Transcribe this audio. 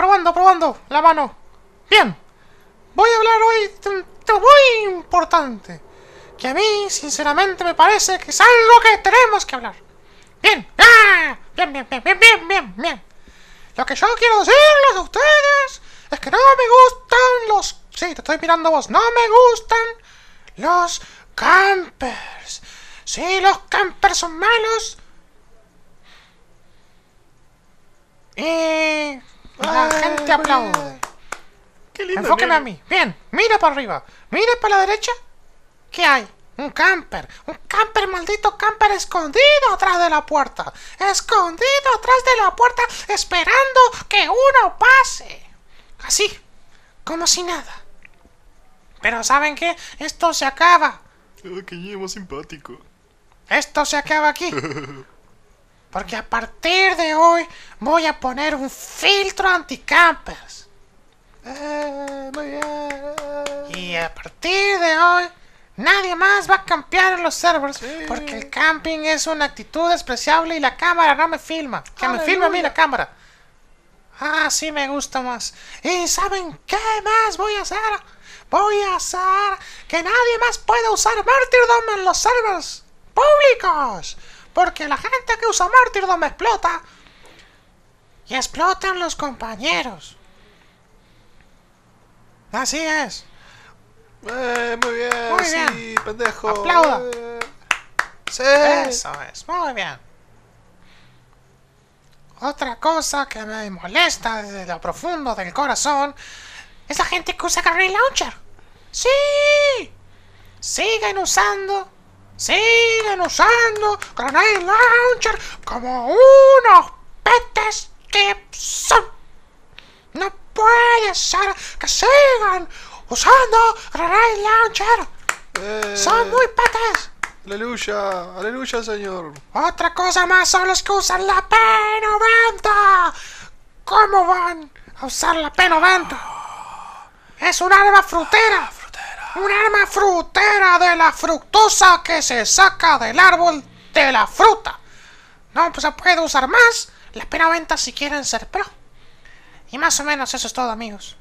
Probando, probando. La mano. Bien. Voy a hablar hoy de un muy importante. Que a mí, sinceramente, me parece que es algo que tenemos que hablar. Bien. Ah, bien, bien, bien, bien, bien, bien, bien. Lo que yo quiero decirles a ustedes es que no me gustan los... Sí, te estoy mirando vos. No me gustan los campers. Sí, los campers son malos. te aplaude. Qué a mí. Bien, mira para arriba. Mira para la derecha. ¿Qué hay? Un camper. Un camper, maldito camper, escondido atrás de la puerta. Escondido atrás de la puerta, esperando que uno pase. Así, como si nada. Pero ¿saben qué? Esto se acaba. que más simpático. Esto se acaba aquí. Porque a partir de hoy voy a poner un filtro anti-campers. Eh, y a partir de hoy nadie más va a campear en los servers. Porque el camping es una actitud despreciable y la cámara no me filma. Que me filme a mí la cámara. Ah, sí me gusta más. ¿Y saben qué más voy a hacer? Voy a hacer que nadie más pueda usar Martyrdom en los servers públicos porque la gente que usa martyrdom explota. Y explotan los compañeros. Así es. Eh, muy bien, sí, pendejo. Aplauda. Eh, sí. Eso es, muy bien. Otra cosa que me molesta desde lo profundo del corazón es la gente que usa Carry Launcher. ¡Sí! Siguen usando siguen usando Grenade Launcher como unos petes que son. No puede ser que sigan usando Grenade Launcher. Eh, son muy petes. Aleluya, aleluya señor. Otra cosa más son los que usan la P90. ¿Cómo van a usar la P90? Es un arma frutera. Un arma frutera de la fructosa que se saca del árbol de la fruta. No pues se puede usar más. La espera venta si quieren ser pro. Y más o menos eso es todo, amigos.